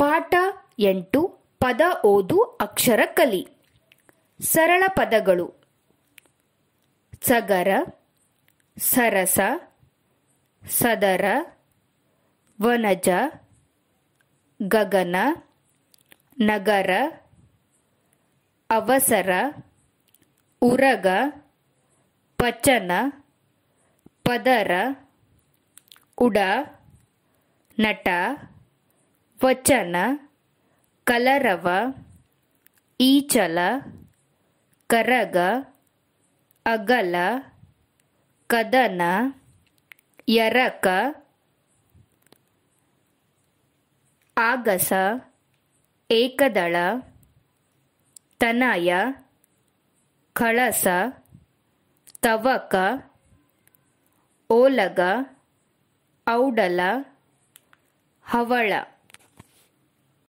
ಪಾಠ ಎಂಟು ಪದ ಓದು ಅಕ್ಷರ ಕಲಿ ಸರಳ ಪದಗಳು ಸಗರ ಸರಸ ಸದರ ವನಜ ಗಗನ ನಗರ ಅವಸರ ಉರಗ ಪಚನ ಪದರ ಉಡ ನಟ ವಚನ ಕಲರವ ಈಚಲ ಕರಗ ಅಗಲ ಕದನ ಯರಕ ಆಗಸ ಏಕದಳ ತನಯ ಕಳಸ ತವಕ ಓಲಗ ಔಡಲ ಹವಳ